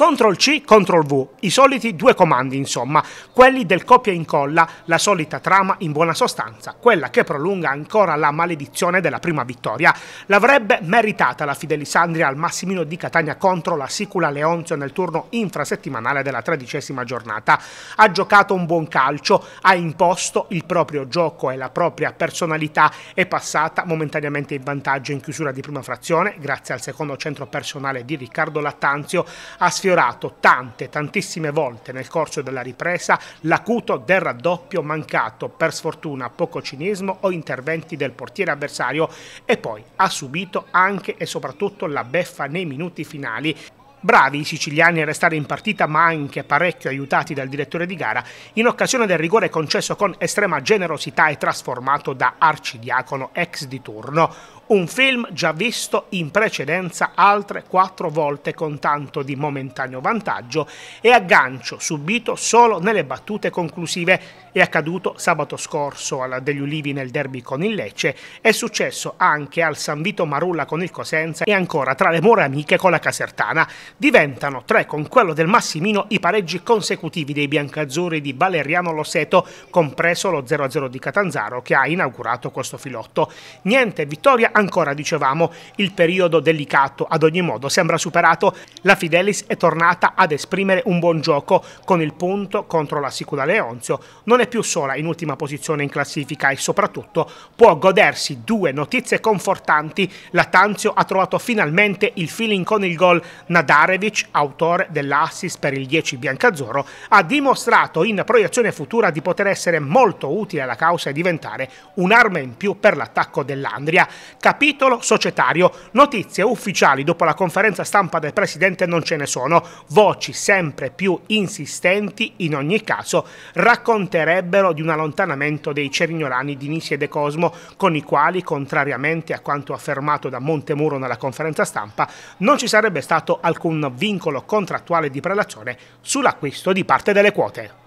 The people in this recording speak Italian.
Ctrl C, Ctrl V, i soliti due comandi insomma, quelli del copia e incolla, la solita trama in buona sostanza, quella che prolunga ancora la maledizione della prima vittoria. L'avrebbe meritata la Fidelisandria al Massimino di Catania contro la Sicula Leonzio nel turno infrasettimanale della tredicesima giornata. Ha giocato un buon calcio, ha imposto il proprio gioco e la propria personalità, è passata momentaneamente in vantaggio in chiusura di prima frazione grazie al secondo centro personale di Riccardo Lattanzio, ha sfiorato sfiorato tante, tantissime volte nel corso della ripresa l'acuto del raddoppio mancato, per sfortuna poco cinismo o interventi del portiere avversario e poi ha subito anche e soprattutto la beffa nei minuti finali Bravi i siciliani a restare in partita, ma anche parecchio aiutati dal direttore di gara, in occasione del rigore concesso con estrema generosità e trasformato da arcidiacono ex di turno. Un film già visto in precedenza altre quattro volte con tanto di momentaneo vantaggio e aggancio subito solo nelle battute conclusive. È accaduto sabato scorso alla degli Ulivi nel derby con il Lecce, è successo anche al San Vito Marulla con il Cosenza e ancora tra le more amiche con la Casertana diventano tre con quello del Massimino i pareggi consecutivi dei biancazzurri di Valeriano Loseto, compreso lo 0-0 di Catanzaro che ha inaugurato questo filotto. Niente vittoria ancora, dicevamo, il periodo delicato ad ogni modo sembra superato. La Fidelis è tornata ad esprimere un buon gioco con il punto contro la Sicuda Leonzio. Non è più sola in ultima posizione in classifica e soprattutto può godersi due notizie confortanti. La Tanzio ha trovato finalmente il feeling con il gol Nadal Starevic, autore dell'assist per il 10 biancazzurro, ha dimostrato in proiezione futura di poter essere molto utile alla causa e diventare un'arma in più per l'attacco dell'Andria. Capitolo societario. Notizie ufficiali dopo la conferenza stampa del presidente non ce ne sono. Voci sempre più insistenti, in ogni caso, racconterebbero di un allontanamento dei cerignolani di Nisi e De Cosmo, con i quali, contrariamente a quanto affermato da Montemuro nella conferenza stampa, non ci sarebbe stato alcun un vincolo contrattuale di prelazione sull'acquisto di parte delle quote.